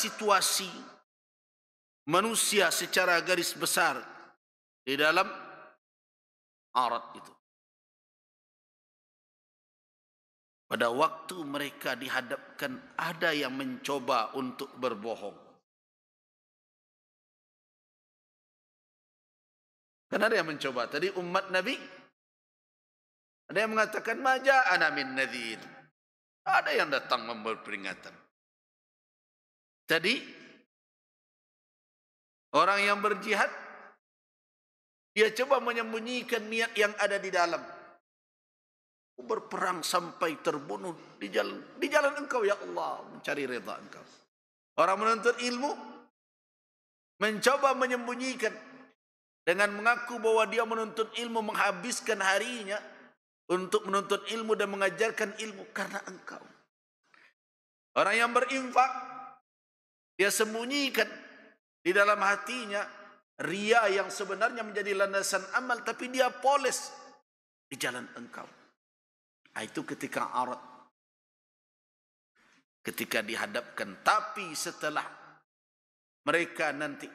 situasi manusia secara garis besar di dalam arat itu. Pada waktu mereka dihadapkan ada yang mencoba untuk berbohong. Karena ada yang mencoba. Tadi umat Nabi ada yang mengatakan majah amin nadir. Ada yang datang memberi peringatan. Jadi orang yang berjihad dia coba menyembunyikan niat yang ada di dalam. Berperang sampai terbunuh di jalan di jalan Engkau ya Allah mencari redha Engkau. Orang menuntut ilmu mencoba menyembunyikan dengan mengaku bahwa dia menuntut ilmu menghabiskan harinya untuk menuntut ilmu dan mengajarkan ilmu karena engkau. Orang yang berinfak dia sembunyikan di dalam hatinya ria yang sebenarnya menjadi landasan amal tapi dia poles di jalan engkau. Ah, itu ketika arat. Ketika dihadapkan tapi setelah mereka nanti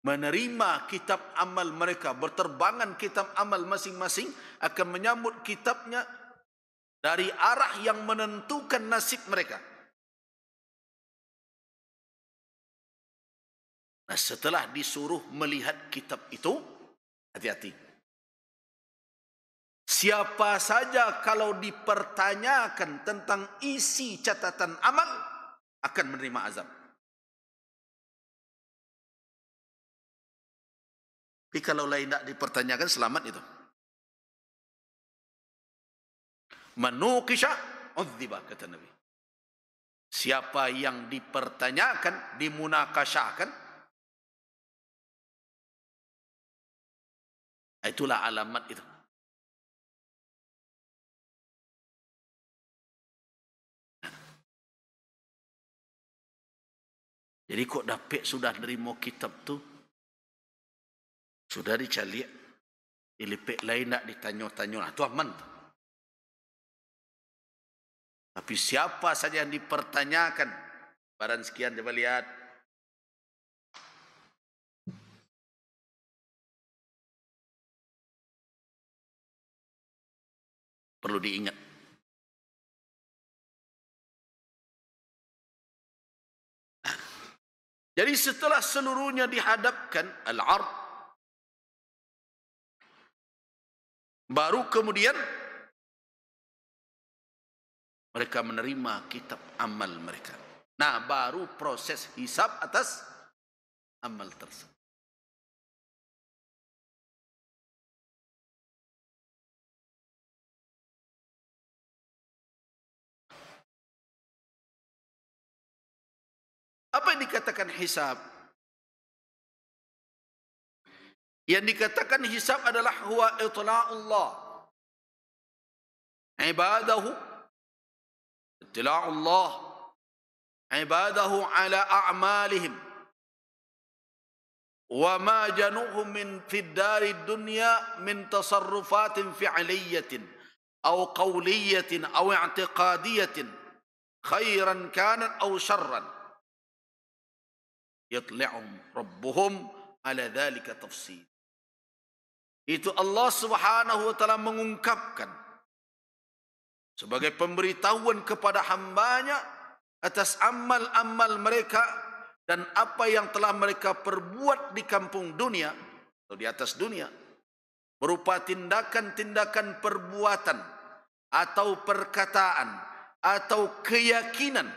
menerima kitab amal mereka berterbangan kitab amal masing-masing akan menyambut kitabnya dari arah yang menentukan nasib mereka. Nah, setelah disuruh melihat kitab itu, hati-hati. Siapa saja kalau dipertanyakan tentang isi catatan amal akan menerima azab. Tapi kalau lain tidak dipertanyakan selamat itu. Manuqisha uzziba kata Nabi. Siapa yang dipertanyakan, dimunakasyahkan, Ah, itulah alamat itu. Jadi kok dapat sudah nerima kitab tu? Sudah dicari. Dilipik lain nak ditanya-tanya. lah Itu aman. Tapi siapa saja yang dipertanyakan. Barang sekian dia lihat. perlu diingat. Jadi setelah seluruhnya dihadapkan al-arq, baru kemudian mereka menerima kitab amal mereka. Nah, baru proses hisap atas amal tersebut. Apa yang dikatakan hisab? Yang dikatakan hisab adalah huwa itla'ullah. Ibadahu. Itla'ullah. Ibadahu ala a'malihim. Wa ma من min fiddari dunya min tasarrufatin فعلية أو قولية أو اعتقادية Khairan kanan أو syarran. yatla'um rabbuhum ala dhalika tafsir itu Allah Subhanahu wa taala mengungkapkan sebagai pemberitahuan kepada hambanya atas amal-amal mereka dan apa yang telah mereka perbuat di kampung dunia atau di atas dunia berupa tindakan-tindakan perbuatan atau perkataan atau keyakinan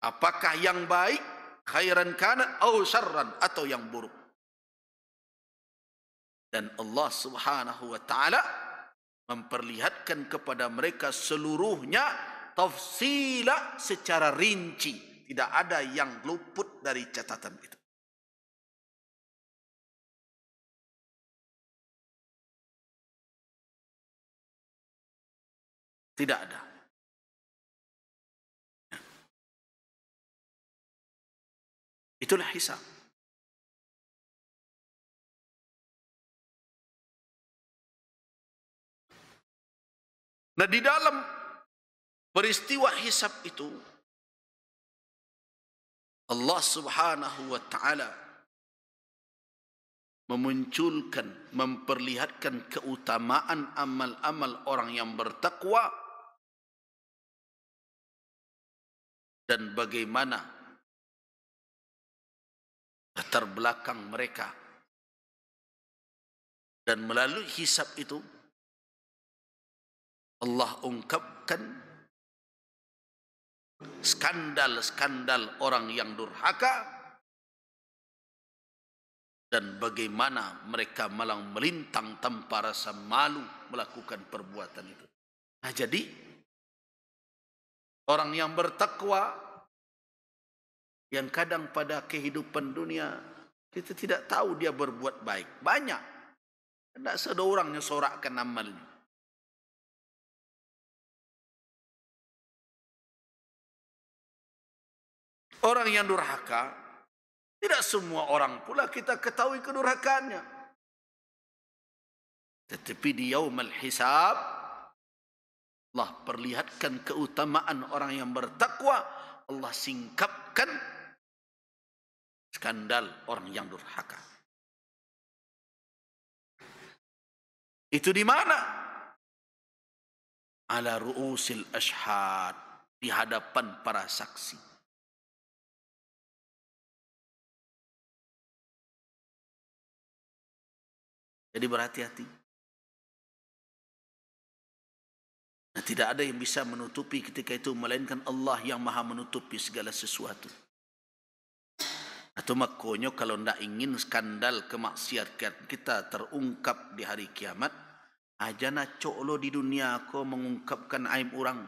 apakah yang baik khairan kanat au syarran atau yang buruk. Dan Allah Subhanahu wa taala memperlihatkan kepada mereka seluruhnya tafsila secara rinci, tidak ada yang luput dari catatan itu. Tidak ada. Itulah hisab. Nah di dalam peristiwa hisab itu Allah subhanahu wa ta'ala memunculkan, memperlihatkan keutamaan amal-amal orang yang bertakwa dan bagaimana latar belakang mereka dan melalui hisap itu Allah ungkapkan skandal-skandal orang yang durhaka dan bagaimana mereka malang melintang tanpa rasa malu melakukan perbuatan itu. Nah, jadi orang yang bertakwa yang kadang pada kehidupan dunia kita tidak tahu dia berbuat baik. Banyak. Tidak ada orang yang sorakkan amalnya. Orang yang durhaka, tidak semua orang pula kita ketahui kedurhakannya. Tetapi di yaumal hisab, Allah perlihatkan keutamaan orang yang bertakwa. Allah singkapkan skandal orang yang durhaka. Itu di mana? Ala ru'usil ashad di hadapan para saksi. Jadi berhati-hati. Nah, tidak ada yang bisa menutupi ketika itu melainkan Allah yang maha menutupi segala sesuatu. Atau makonyo kalau tidak ingin skandal kemaksiatan kita terungkap di hari kiamat, aja nak coklo di dunia ko mengungkapkan aib orang.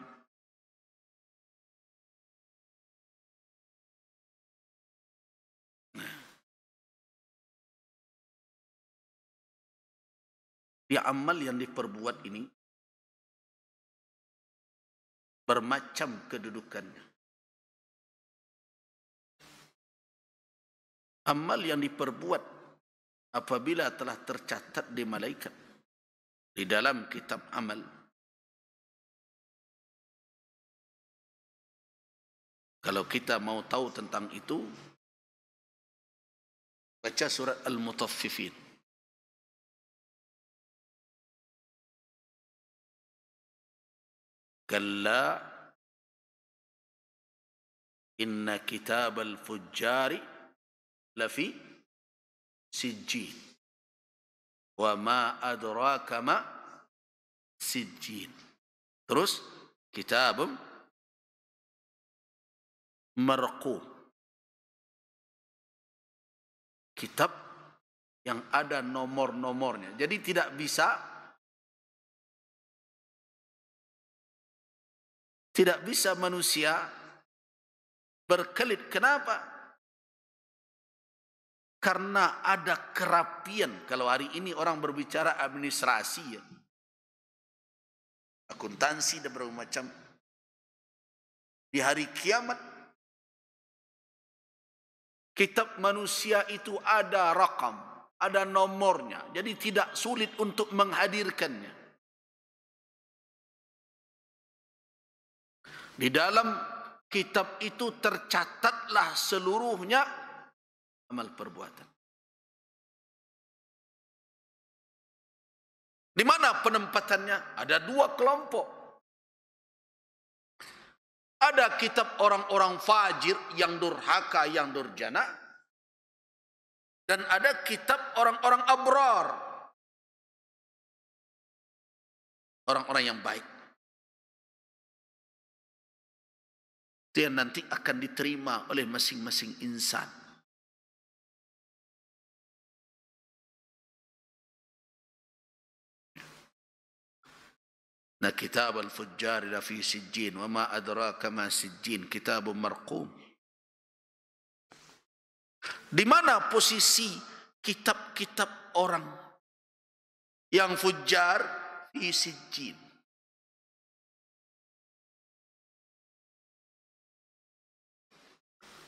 Di ya amal yang diperbuat ini bermacam kedudukannya. amal yang diperbuat apabila telah tercatat di malaikat di dalam kitab amal kalau kita mau tahu tentang itu baca surat al-mutaffifin kalla inna kitab al-fujjari lafi sijjin wa ma adraka ma sijjin terus kitabum marqum kitab yang ada nomor-nomornya jadi tidak bisa tidak bisa manusia berkelit kenapa karena ada kerapian kalau hari ini orang berbicara administrasi ya akuntansi dan berbagai macam di hari kiamat kitab manusia itu ada rakam ada nomornya jadi tidak sulit untuk menghadirkannya di dalam kitab itu tercatatlah seluruhnya amal perbuatan. Di mana penempatannya? Ada dua kelompok. Ada kitab orang-orang fajir yang durhaka, yang durjana. Dan ada kitab orang-orang abrar. Orang-orang yang baik. Dia nanti akan diterima oleh masing-masing insan. na kitab al-fujjar la fi sijjin wa ma adraka ma sijjin kitabun marqum di mana posisi kitab-kitab orang yang fujjar di sijjin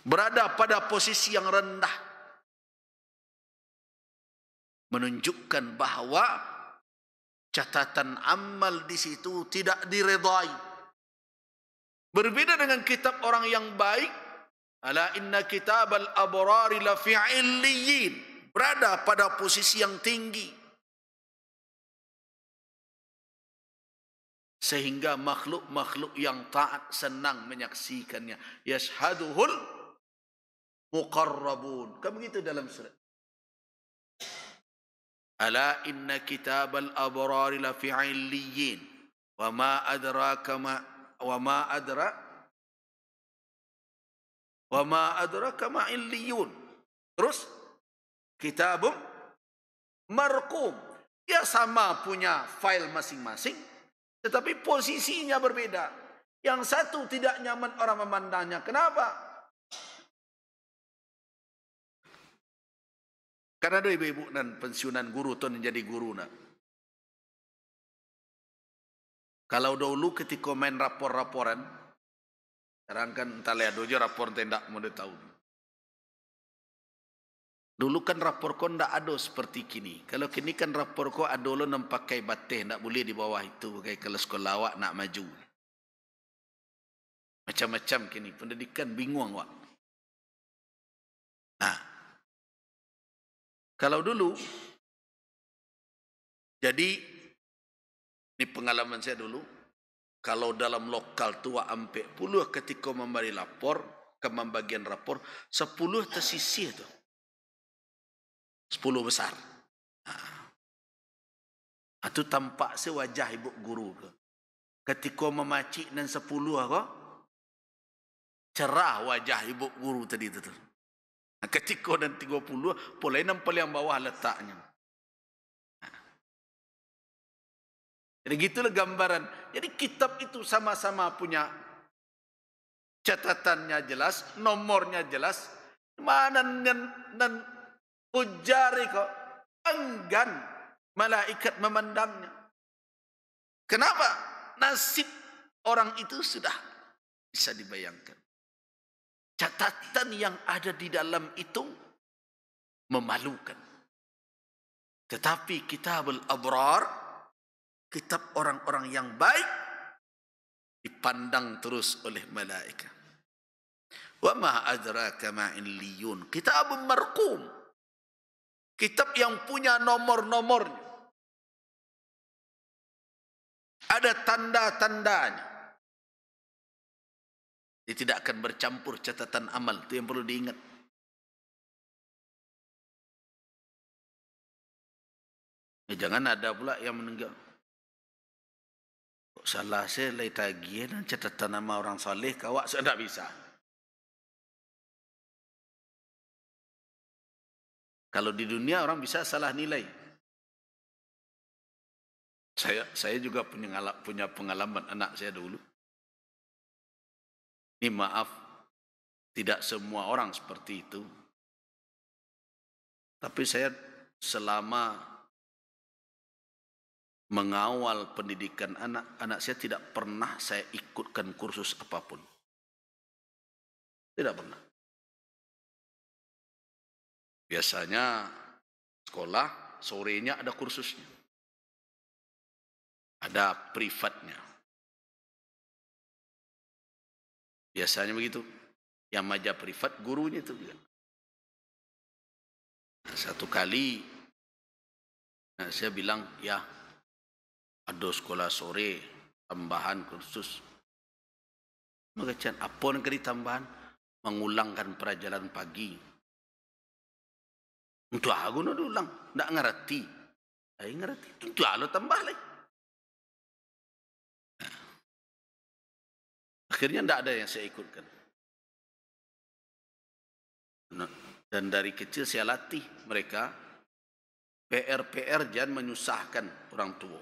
berada pada posisi yang rendah menunjukkan bahawa catatan amal di situ tidak diredai. Berbeda dengan kitab orang yang baik, ala inna kitab al aborari la fi fi'illiyin berada pada posisi yang tinggi. Sehingga makhluk-makhluk yang taat senang menyaksikannya. Yashaduhul Mukarrabun. Kamu itu dalam surat. Ala, الا ان كتاب الابرار لفي عليين وما ادراك ma? وما ادرى وما ادراك ما عليون terus kitab merkum. ya sama punya file masing-masing tetapi posisinya berbeda yang satu tidak nyaman orang memandangnya kenapa Karena ada ibu-ibu dan pensiunan guru tuan jadi guru nak. Kalau dulu ketika main rapor-raporan, sekarang kan entah lihat dojo rapor tidak mau dia tahu. Dulu kan rapor kau tidak ada seperti kini. Kalau kini kan rapor kau ada lo nak pakai batih, tidak boleh di bawah itu pakai kelas lawak nak maju. Macam-macam kini pendidikan bingung wak. Nah, ha. Kalau dulu, jadi ini pengalaman saya dulu, kalau dalam lokal tua ampe puluh ketika memberi lapor ke pembagian rapor, sepuluh tersisi itu. Sepuluh besar. Nah. Ha. Itu tampak sewajah ibu guru. Ketika memacik dan sepuluh, cerah wajah ibu guru tadi. Itu. Ketika dan tiga puluh, pula enam yang bawah letaknya. Jadi gitulah gambaran. Jadi kitab itu sama-sama punya catatannya jelas, nomornya jelas. Mana nen, nen ujari kok enggan malah ikat memandangnya. Kenapa? Nasib orang itu sudah bisa dibayangkan catatan yang ada di dalam itu memalukan. Tetapi kitabul abrar, kitab orang-orang yang baik, dipandang terus oleh malaikat. Wa ma adraka ma'in liyun. Kitab markum. Kitab yang punya nomor-nomornya. Ada tanda-tandanya. Dia tidak akan bercampur catatan amal. Itu yang perlu diingat. Ya, jangan ada pula yang menenggak. Kok salah saya lay tagihan eh, dan catatan nama orang salih kawak saya tak bisa. Kalau di dunia orang bisa salah nilai. Saya saya juga punya pengalaman anak saya dulu. Ini maaf, tidak semua orang seperti itu. Tapi saya selama mengawal pendidikan anak-anak saya tidak pernah saya ikutkan kursus apapun. Tidak pernah. Biasanya sekolah sorenya ada kursusnya. Ada privatnya. Biasanya begitu. Yang maja privat gurunya itu. Nah, satu kali nah, saya bilang, ya ada sekolah sore tambahan khusus. kursus. Mengecan apa yang kiri tambahan? Mengulangkan perajalan pagi. Untuk aku nak ulang. nak ngerti. Saya ngerti. Untuk lo tambah lagi. Akhirnya tidak ada yang saya ikutkan. Dan dari kecil saya latih mereka PR-PR jangan menyusahkan orang tua.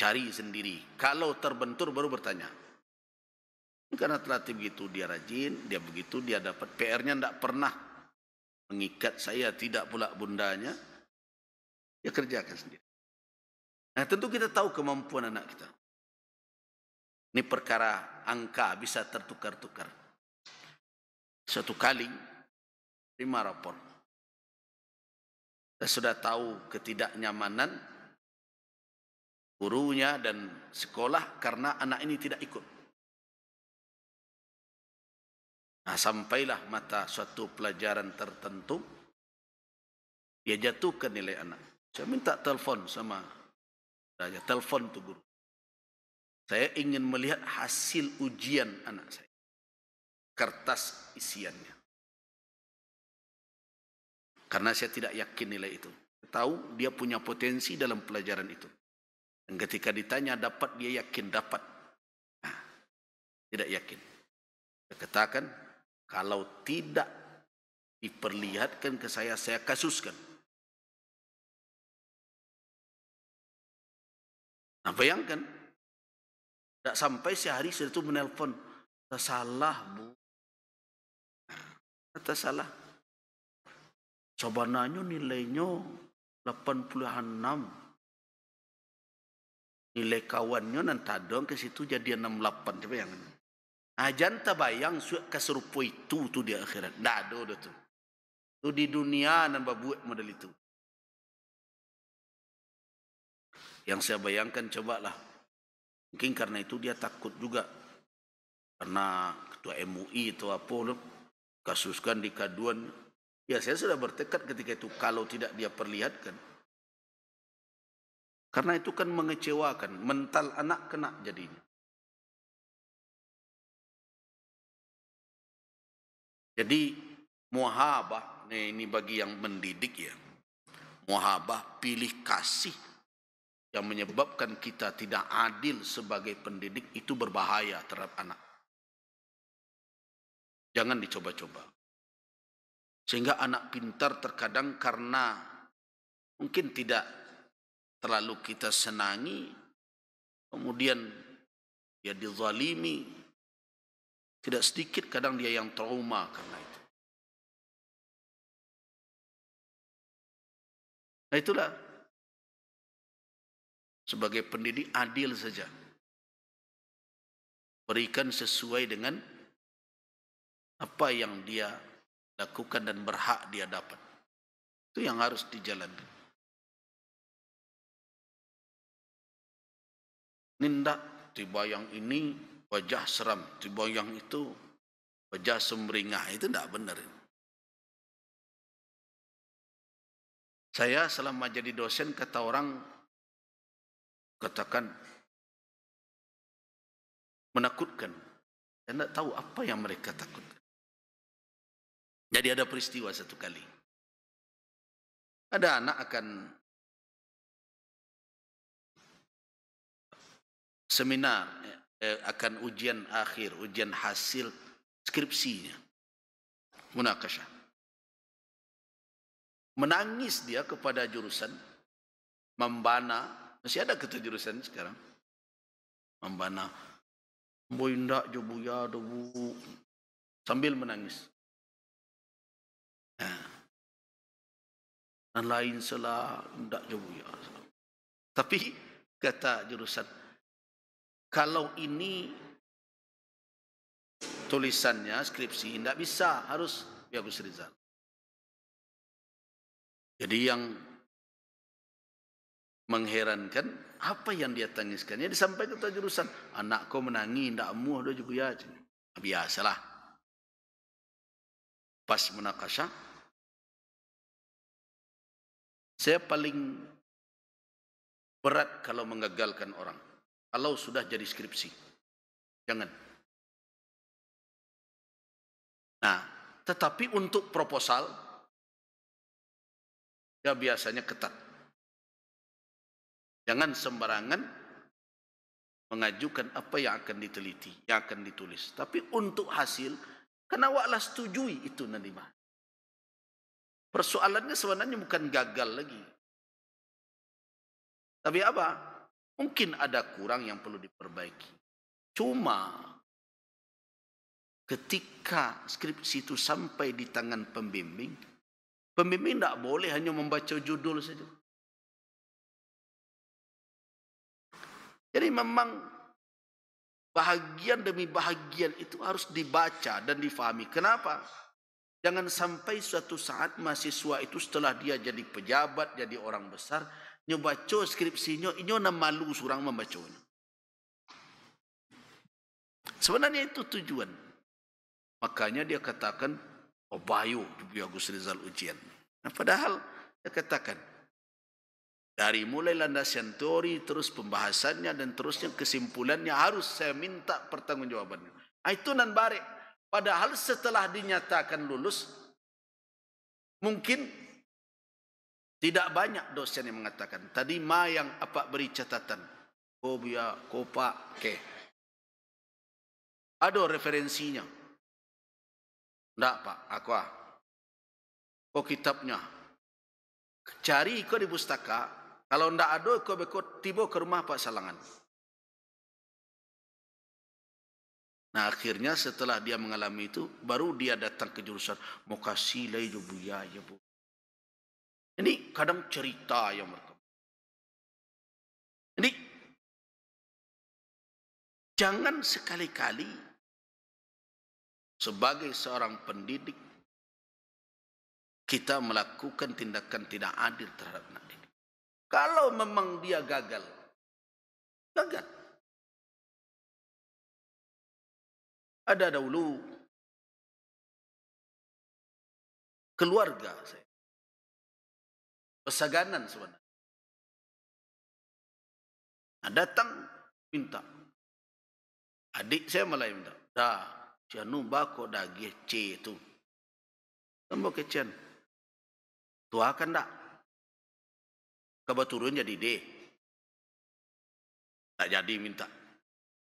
Cari sendiri. Kalau terbentur baru bertanya. Karena terlatih begitu dia rajin, dia begitu dia dapat PR-nya tidak pernah mengikat saya tidak pula bundanya. Dia kerjakan sendiri. Nah tentu kita tahu kemampuan anak kita. Ini perkara angka bisa tertukar-tukar. Satu kali terima rapor. Saya sudah tahu ketidaknyamanan gurunya dan sekolah karena anak ini tidak ikut. Nah, sampailah mata suatu pelajaran tertentu, dia jatuhkan nilai anak. Saya minta telefon sama saya, telefon tu guru. Saya ingin melihat hasil ujian anak saya. Kertas isiannya. Karena saya tidak yakin nilai itu. tahu dia punya potensi dalam pelajaran itu. Dan ketika ditanya dapat, dia yakin dapat. Nah, tidak yakin. Saya katakan, kalau tidak diperlihatkan ke saya, saya kasuskan. Nah, bayangkan, tak sampai sehari saya tu menelpon. Salah bu. salah. Coba nanya nilainya 86. Nilai kawannya nanti ada ke situ jadi 68. Coba yang ini. Ajan tak bayang suak keserupu itu tu di akhirat. Dah ada tu. Itu. itu di dunia dan buat model itu. Yang saya bayangkan cobalah. Mungkin karena itu dia takut juga. Karena ketua MUI atau apa, kasuskan di kaduan. Ya saya sudah bertekad ketika itu kalau tidak dia perlihatkan. Karena itu kan mengecewakan, mental anak kena jadinya. Jadi muhabah, ini bagi yang mendidik ya. Muhabah pilih kasih yang menyebabkan kita tidak adil sebagai pendidik itu berbahaya terhadap anak. Jangan dicoba-coba. Sehingga anak pintar terkadang karena mungkin tidak terlalu kita senangi, kemudian dia dizalimi, tidak sedikit kadang dia yang trauma karena itu. Nah itulah sebagai pendidik adil saja. Berikan sesuai dengan apa yang dia lakukan dan berhak dia dapat. Itu yang harus dijalankan. Ninda tiba yang ini wajah seram, tiba yang itu wajah sumringah. Itu tidak benar. Saya selama jadi dosen kata orang katakan menakutkan dan tak tahu apa yang mereka takutkan jadi ada peristiwa satu kali ada anak akan seminar eh, eh, akan ujian akhir ujian hasil skripsinya munakasyah menangis dia kepada jurusan membana masih ada ketua jurusan sekarang. Membana. Boy ndak je buya debu. Sambil menangis. Dan lain selah ndak je buya. Tapi kata jurusan. Kalau ini tulisannya skripsi tidak bisa harus Pak Gus Rizal. Jadi yang mengherankan apa yang dia tangiskan. Dia sampai ke tuan jurusan. Anak kau menangis, tidak muah dia juga. Ya. Ah, biasalah. Pas menakasha. Saya paling berat kalau menggagalkan orang. Kalau sudah jadi skripsi. Jangan. Nah, tetapi untuk proposal, dia ya biasanya ketat. Jangan sembarangan mengajukan apa yang akan diteliti, yang akan ditulis. Tapi untuk hasil, kena awaklah setujui itu nerima. Persoalannya sebenarnya bukan gagal lagi. Tapi apa? Mungkin ada kurang yang perlu diperbaiki. Cuma ketika skripsi itu sampai di tangan pembimbing, pembimbing tidak boleh hanya membaca judul saja. Jadi memang bahagian demi bahagian itu harus dibaca dan difahami. Kenapa? Jangan sampai suatu saat mahasiswa itu setelah dia jadi pejabat, jadi orang besar, nyobaco skripsinya, inyo nam malu surang membacanya. Sebenarnya itu tujuan. Makanya dia katakan, Obayu, oh, Agus Rizal Ujian. Nah, padahal dia katakan, dari mulai landasan teori terus pembahasannya dan terusnya kesimpulannya harus saya minta pertanggungjawabannya itu nan barek. padahal setelah dinyatakan lulus mungkin tidak banyak dosen yang mengatakan tadi ma yang apa beri catatan kobia oh, kopa ke ada referensinya ndak pak aku ah kok kitabnya cari kau di pustaka kalau tidak ada kau beko tiba ke rumah Pak Salangan. Nah, akhirnya setelah dia mengalami itu, baru dia datang ke jurusan Mokasi lai ya, bu ya ya bu. Ini kadang cerita yang mereka. Ini jangan sekali-kali sebagai seorang pendidik kita melakukan tindakan tidak adil terhadap anak kalau memang dia gagal. Gagal. Ada dahulu. Keluarga saya. Pesaganan sebenarnya. Nah, datang minta. Adik saya malah minta. Dah. Cianu bako dah gece tu. Tambah kecian. Tua kan tak? Kabar turun jadi D. Tak jadi minta.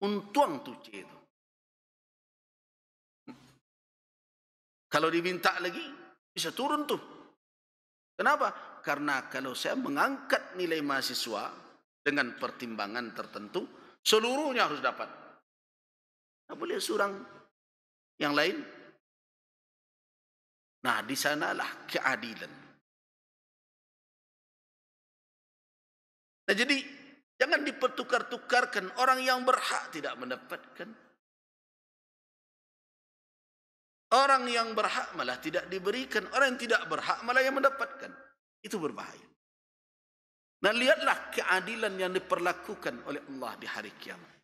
Untuang tu C tu. Kalau diminta lagi, bisa turun tu. Kenapa? Karena kalau saya mengangkat nilai mahasiswa dengan pertimbangan tertentu, seluruhnya harus dapat. Tak boleh surang yang lain. Nah, di sanalah keadilan. Nah, jadi jangan dipertukar-tukarkan orang yang berhak tidak mendapatkan. Orang yang berhak malah tidak diberikan, orang yang tidak berhak malah yang mendapatkan. Itu berbahaya. Nah, lihatlah keadilan yang diperlakukan oleh Allah di hari kiamat.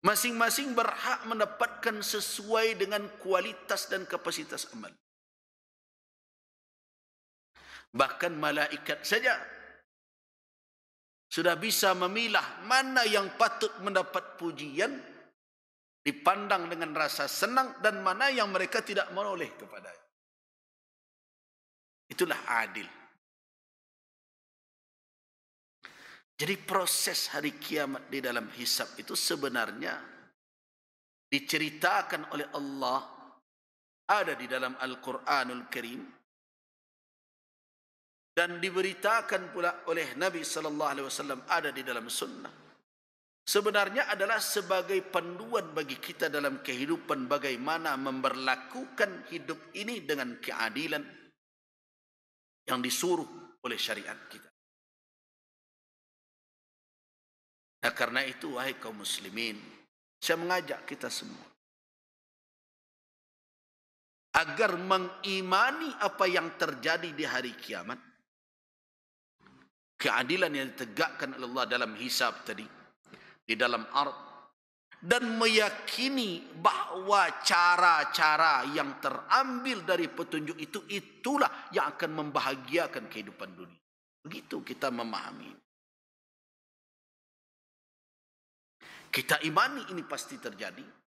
Masing-masing berhak mendapatkan sesuai dengan kualitas dan kapasitas amal. Bahkan malaikat saja sudah bisa memilah mana yang patut mendapat pujian dipandang dengan rasa senang dan mana yang mereka tidak menoleh kepada itulah adil jadi proses hari kiamat di dalam hisab itu sebenarnya diceritakan oleh Allah ada di dalam Al-Quranul Karim dan diberitakan pula oleh Nabi sallallahu alaihi wasallam ada di dalam sunnah. Sebenarnya adalah sebagai panduan bagi kita dalam kehidupan bagaimana memperlakukan hidup ini dengan keadilan yang disuruh oleh syariat kita. Nah, karena itu wahai kaum muslimin, saya mengajak kita semua agar mengimani apa yang terjadi di hari kiamat keadilan yang ditegakkan oleh Allah dalam hisab tadi di dalam art dan meyakini bahawa cara-cara yang terambil dari petunjuk itu itulah yang akan membahagiakan kehidupan dunia begitu kita memahami kita imani ini pasti terjadi